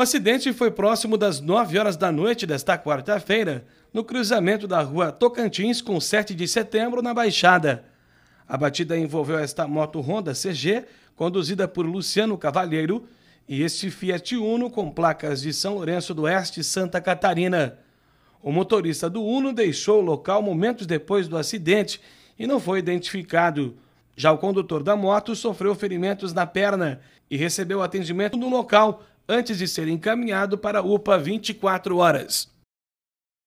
O acidente foi próximo das 9 horas da noite desta quarta-feira, no cruzamento da rua Tocantins com 7 de setembro, na Baixada. A batida envolveu esta moto Honda CG, conduzida por Luciano Cavalheiro, e este Fiat Uno com placas de São Lourenço do Oeste, Santa Catarina. O motorista do Uno deixou o local momentos depois do acidente e não foi identificado. Já o condutor da moto sofreu ferimentos na perna e recebeu atendimento no local antes de ser encaminhado para a UPA 24 horas.